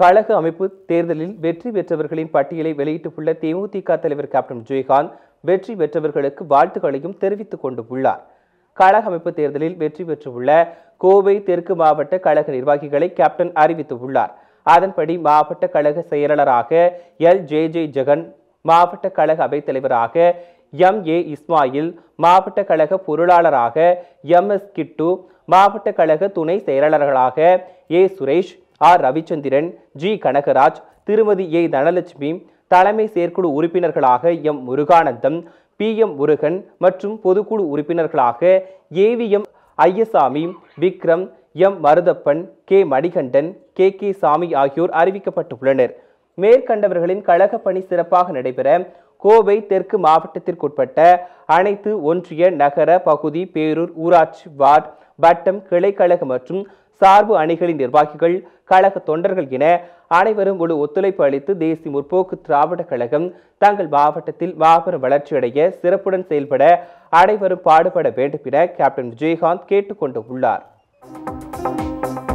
கழக அமைப்பு தேர்தலில் வெற்றி பெற்றவர்களின் பட்டியலை வெளியிட்டுள்ள தேமுதிக தலைவர் கேப்டன் விஜயகாந்த் வெற்றி பெற்றவர்களுக்கு வாழ்த்துக்களையும் தெரிவித்துக் கொண்டு உள்ளார் கழக அமைப்பு தேர்தலில் வெற்றி பெற்றுள்ள கோவை தெற்கு மாவட்ட கழக நிர்வாகிகளை கேப்டன் அறிவித்துள்ளார் அதன்படி மாவட்ட கழக செயலாளராக எல் ஜே ஜே ஜெகன் மாவட்ட கழக தலைவராக எம் ஏ இஸ்மாயில் மாவட்ட கழக பொருளாளராக எம் எஸ் கிட்டு மாவட்ட கழக துணை செயலாளர்களாக A Suresh R Ravichandran G Kanagaraj திருமதி ஏ தனலட்சுமி தலைமை செயற்குழு உறுப்பினர்களாக M Murugananthan P M Murugan மற்றும் பொதுக்குழு உறுப்பினர்களாக AVM Ayyasamy Vikram M Maruthappan K Manikandan K K Samy ஆகியோர் அறிவிக்கப்பட்டுள்ளனர் மேற்கண்டவர்களின் கழக பணி சிறப்பாக நடைபெற கோவை தெற்கு மாவட்டத்திற்குட்பட்ட அனைத்து ஒன்றிய நகர பகுதி பேரூர் ஊராட்சி வார்டு வட்டம் கிளைக்கழக மற்றும் சார்பு அணிகளின் நிர்வாகிகள் கழக தொண்டர்கள் என அனைவரும் ஒரு ஒத்துழைப்பு அளித்து தேசிய முற்போக்கு திராவிட கழகம் தங்கள் மாவட்டத்தில் மாபெரும் வளர்ச்சியடைய சிறப்புடன் செயல்பட அனைவரும் பாடுபட வேண்டும் என கேப்டன் விஜயகாந்த் கேட்டுக்கொண்டு உள்ளார்